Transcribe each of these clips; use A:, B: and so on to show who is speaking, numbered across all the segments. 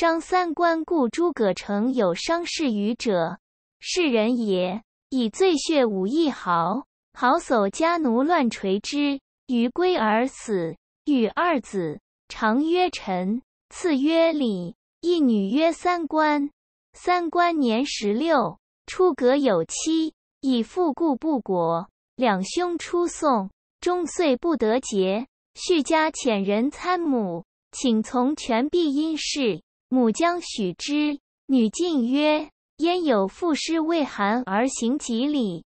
A: 张三观故诸葛城有伤势于者，是人也，以醉血无一毫，豪叟家奴乱垂之，于归而死。与二子，长曰臣，次曰李，一女曰三观。三观年十六，出阁有妻，以父故不果。两兄出送，终岁不得结。续家遣人参母，请从权避阴事。母将许之，女进曰：“焉有父师为寒而行几里？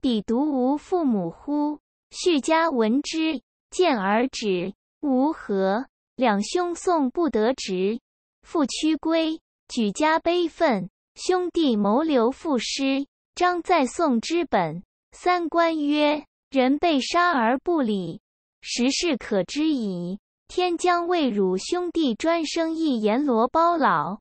A: 彼独无父母乎？”许家闻之，见而止。吾何两兄送不得直，父屈归。举家悲愤，兄弟谋留父师。张在送之本，三官曰：“人被杀而不礼，时事可知矣。”天将为汝兄弟专生一阎罗包老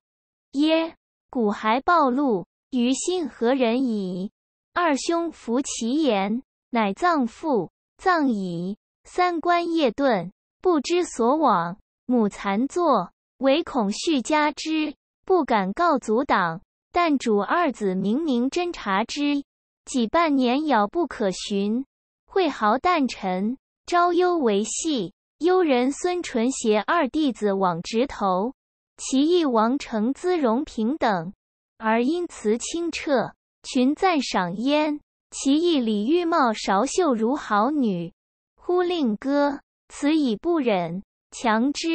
A: 耶？古骸暴露于心何人矣？二兄服其言，乃葬父，葬矣。三观夜遁，不知所往。母残坐，唯恐续家之，不敢告族挡。但主二子明明侦察之，几半年杳不可寻。会豪诞臣，朝忧为戏。幽人孙淳携二弟子往直头，其义王成姿容平等，而因词清澈，群赞赏焉。其义李玉貌韶秀如好女，忽令歌，此已不忍，强之，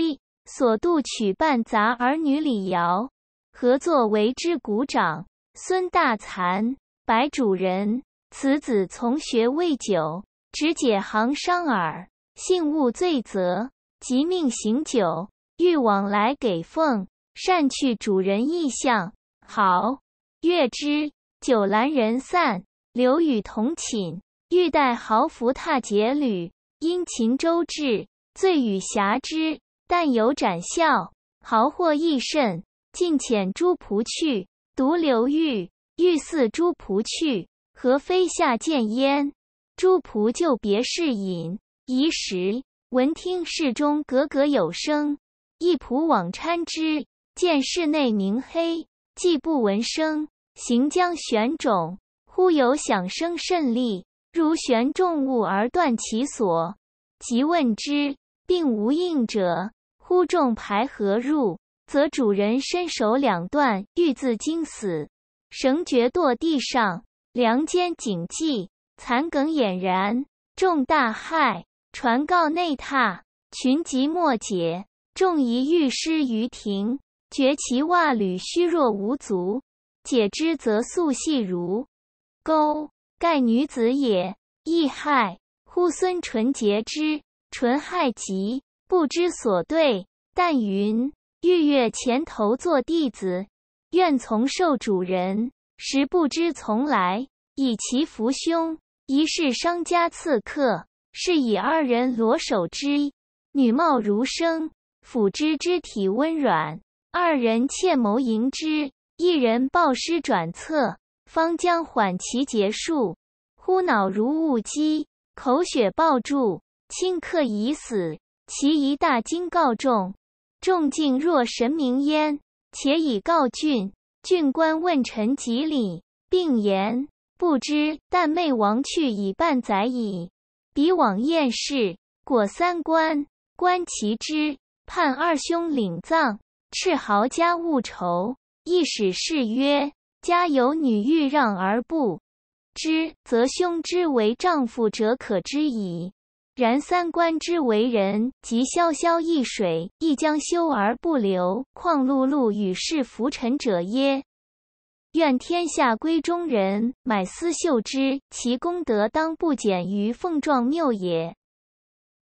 A: 所度取半杂儿女李瑶，合作为之鼓掌。孙大惭，白主人，此子从学未久，只解行商耳。信勿罪责，即命行酒。欲往来给奉，善去主人意象。好，乐之。酒阑人散，刘与同寝。欲戴豪服，踏节履，殷勤周至。醉与狎之，但有展笑。豪祸益甚，尽遣诸仆去，独留玉。欲似诸仆去，何非下见焉？诸仆就别是饮。疑时闻听室中格格有声，一仆往搀之，见室内明黑，既不闻声，行将悬踵，忽有响声甚厉，如悬重物而断其所。即问之，并无应者。忽众排合入，则主人身首两断，欲自惊死，绳决堕地上，梁间紧系，残梗俨然，众大骇。传告内榻群集莫解，众疑欲失于庭，觉其袜履虚弱无足，解之则素细如钩，盖女子也，亦害乎孙纯洁之纯害极，不知所对，但云欲越前头做弟子，愿从受主人，实不知从来以其服凶，疑是商家刺客。是以二人裸手之，女貌如生，抚之肢体温软。二人窃谋迎之，一人抱尸转侧，方将缓其结束，忽脑如雾击，口血暴注，顷刻已死。其一大惊，告众，众敬若神明焉。且以告郡，郡官问臣几里，并言不知，但妹亡去已半载矣。彼往厌世，过三关，观其之判二兄领葬，赤豪家勿愁。亦使士曰：家有女欲让而不之，则兄之为丈夫者可知矣。然三观之为人，即潇潇易水，亦将休而不流，况碌碌与世浮沉者耶？愿天下闺中人买丝绣之，其功德当不减于凤状缪也。